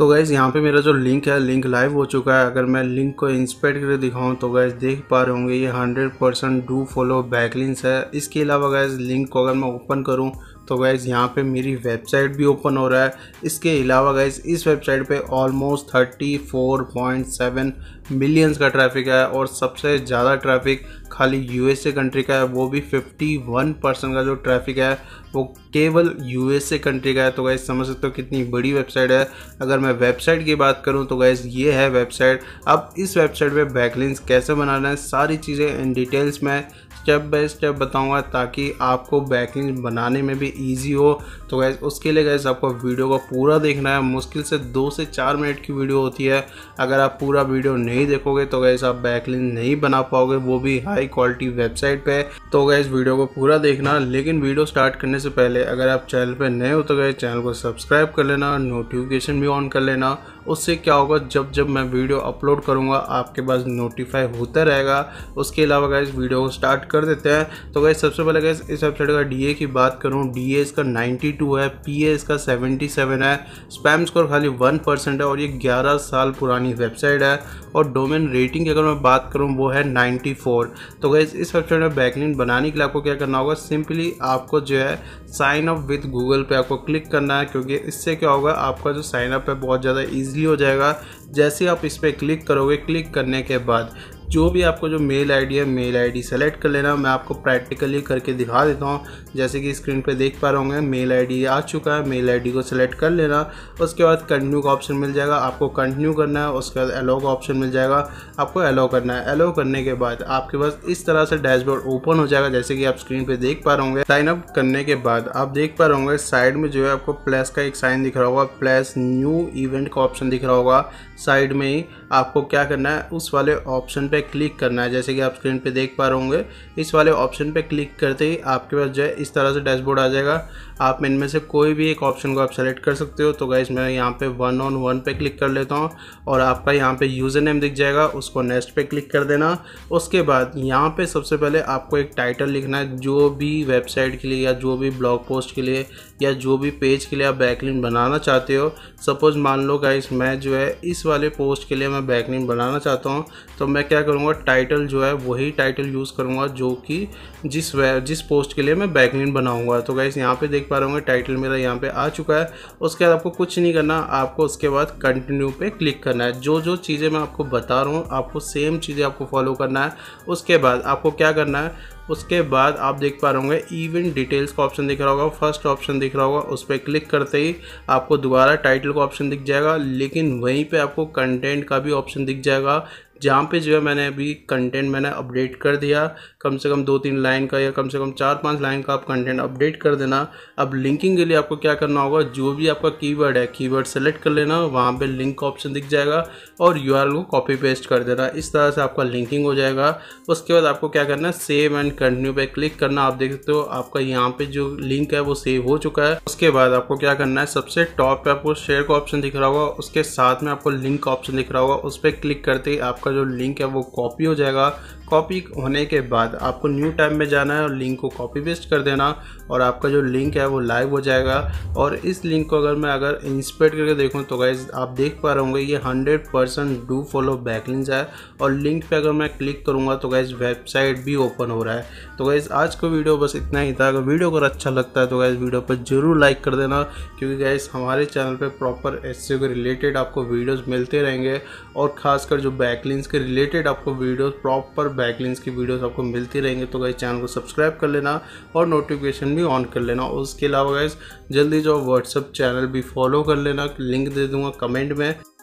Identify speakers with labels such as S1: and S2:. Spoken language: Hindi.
S1: तो गैस यहाँ पे मेरा जो लिंक है लिंक लाइव हो चुका है अगर मैं लिंक को इंस्पेक्ट कर दिखाऊँ तो गैस देख पा रहे होंगे ये 100% परसेंट डू फॉलो बैकलिंस है इसके अलावा गैस लिंक को अगर मैं ओपन करूँ तो गैज़ यहाँ पे मेरी वेबसाइट भी ओपन हो रहा है इसके अलावा गैज़ इस वेबसाइट पे ऑलमोस्ट 34.7 मिलियंस का ट्रैफिक है और सबसे ज़्यादा ट्रैफिक खाली यूएसए कंट्री का है वो भी 51 परसेंट का जो ट्रैफिक है वो केवल यूएसए कंट्री का है तो गैज़ समझ सकते हो कितनी बड़ी वेबसाइट है अगर मैं वेबसाइट की बात करूँ तो गैज़ ये है वेबसाइट अब इस वेबसाइट पर बैकलिंग्स कैसे बनाना है सारी चीज़ें इन डिटेल्स में स्टेप बाय स्टेप बताऊंगा ताकि आपको बैकलिंग बनाने में भी ईजी हो तो गैस उसके लिए गैस आपको वीडियो को पूरा देखना है मुश्किल से दो से चार मिनट की वीडियो होती है अगर आप पूरा वीडियो नहीं देखोगे तो गैस आप बैकलिन नहीं बना पाओगे वो भी हाई क्वालिटी वेबसाइट पर तो गैस वीडियो को पूरा देखना लेकिन वीडियो स्टार्ट करने से पहले अगर आप चैनल पर नए हो तो गए चैनल को सब्सक्राइब कर लेना नोटिफिकेशन भी ऑन कर लेना उससे क्या होगा जब जब मैं वीडियो अपलोड करूँगा आपके पास नोटिफाई होता रहेगा उसके अलावा गैस वीडियो को स्टार्ट कर देते हैं तो गैस सबसे पहले गैस इस वेबसाइट का डी की बात करूँ डी इसका नाइन्टी है पी इसका सेवेंटी है स्पैम स्कोर खाली वन परसेंट है और ये ग्यारह साल पुरानी वेबसाइट है और डोमेन रेटिंग की अगर मैं बात करूँ वो है नाइन्टी तो गैस इस वेबसाइट में बैकलिन बनाने के लिए आपको क्या करना होगा सिंपली आपको जो है साइन अप विथ गूगल पे आपको क्लिक करना है क्योंकि इससे क्या होगा आपका जो साइन अप है बहुत ज़्यादा ईजी ईजिली हो जाएगा जैसे आप इस पर क्लिक करोगे क्लिक करने के बाद जो भी आपको जो मेल आईडी है मेल आईडी सेलेक्ट कर लेना मैं आपको प्रैक्टिकली करके दिखा देता हूँ जैसे कि स्क्रीन पे देख पा रहे होंगे मेल आईडी आ चुका है मेल आईडी को सिलेक्ट कर लेना उसके बाद कंटिन्यू का ऑप्शन मिल जाएगा आपको कंटिन्यू करना है उसके बाद एलो का ऑप्शन मिल जाएगा आपको एलो करना है एलो करने के बाद आपके पास इस तरह से डैशबोर्ड ओपन हो जाएगा जैसे कि आप स्क्रीन पर देख पा रहे होंगे साइन अप करने के बाद आप देख पा रहे होंगे साइड में जो है आपको प्लस का एक साइन दिख रहा होगा प्लस न्यू इवेंट का ऑप्शन दिख रहा होगा साइड में ही आपको क्या करना है उस वाले ऑप्शन पर पे क्लिक करना है जैसे कि आप स्क्रीन पे देख पा रहे होंगे इस वाले ऑप्शन पे क्लिक करते ही आपके पास जो है इस तरह से डैशबोर्ड आ जाएगा आप इनमें से कोई भी एक ऑप्शन को आप सेलेक्ट कर सकते हो तो गाइज मैं यहाँ पे वन ऑन वन पे क्लिक कर लेता हूँ और आपका यहाँ पे यूज़र नेम दिख जाएगा उसको नेक्स्ट पे क्लिक कर देना उसके बाद यहाँ पे सबसे पहले आपको एक टाइटल लिखना है जो भी वेबसाइट के लिए या जो भी ब्लॉग पोस्ट के लिए या जो भी पेज के लिए आप बैकलिन बनाना चाहते हो सपोज़ मान लो गाइज मैं जो है इस वाले पोस्ट के लिए मैं बैकलिन बनाना चाहता हूँ तो मैं क्या करूँगा टाइटल जो है वही टाइटल यूज़ करूँगा जो कि जिस जिस पोस्ट के लिए मैं बैकलिन बनाऊँगा तो गाइस यहाँ पे देख पा रहे होंगे टाइटल मेरा यहाँ पे आ चुका है उसके बाद आपको कुछ नहीं करना आपको उसके बाद कंटिन्यू पे क्लिक करना है जो जो चीज़ें मैं आपको बता रहा हूँ आपको सेम चीज़ें आपको फॉलो करना है उसके बाद आपको क्या करना है उसके बाद आप देख पा रहे होंगे इवेंट डिटेल्स का ऑप्शन दिख रहा होगा फर्स्ट ऑप्शन दिख रहा होगा उस पर क्लिक करते ही आपको दोबारा टाइटल का ऑप्शन दिख जाएगा लेकिन वहीं पे आपको कंटेंट का भी ऑप्शन दिख जाएगा जहाँ पे जो है मैंने अभी कंटेंट मैंने अपडेट कर दिया कम से कम दो तीन लाइन का या कम से कम चार पांच लाइन का आप कंटेंट अपडेट कर देना अब लिंकिंग के लिए आपको क्या करना होगा जो भी आपका कीवर्ड है कीवर्ड सेलेक्ट कर लेना वहाँ पे लिंक का ऑप्शन दिख जाएगा और यू को कॉपी पेस्ट कर देना इस तरह से आपका लिंकिंग हो जाएगा उसके बाद आपको क्या करना है सेव एंड कंटिन्यू पर क्लिक करना आप देख सकते हो आपका यहाँ पे जो लिंक है वो सेव हो चुका है उसके बाद आपको क्या करना है सबसे टॉप पे आपको शेयर का ऑप्शन दिख रहा होगा उसके साथ में आपको लिंक का ऑप्शन दिख रहा होगा उस पर क्लिक करते ही आपका आपका जो लिंक है वो कॉपी हो जाएगा कॉपी होने के बाद आपको न्यू टाइम में जाना है और लिंक को कॉपी पेस्ट कर देना और आपका जो लिंक है वो लाइव हो जाएगा और इस लिंक को अगर मैं अगर इंस्पेक्ट करके देखूँ तो गाइज आप देख पा रहे होंगे ये hundred percent do follow backlinks है और लिंक पे अगर मैं क्लिक करूँगा तो गाइज वेबसाइट भी ओपन हो रहा है तो गाइज आज का वीडियो बस इतना ही था अगर वीडियो अगर अच्छा लगता है तो गाइज वीडियो पर जरूर लाइक कर देना क्योंकि गाइज हमारे चैनल पर प्रॉपर एस के रिलेटेड आपको वीडियोज़ मिलते रहेंगे और खासकर जो बैकलिंग बैकलिंग्स के रिलेटेड आपको वीडियोस प्रॉपर बैकलिंग्स की वीडियोस आपको मिलती रहेंगे तो गाइज चैनल को सब्सक्राइब कर लेना और नोटिफिकेशन भी ऑन कर लेना उसके अलावा गाइज जल्दी जो व्हाट्सअप चैनल भी फॉलो कर लेना लिंक दे दूंगा कमेंट में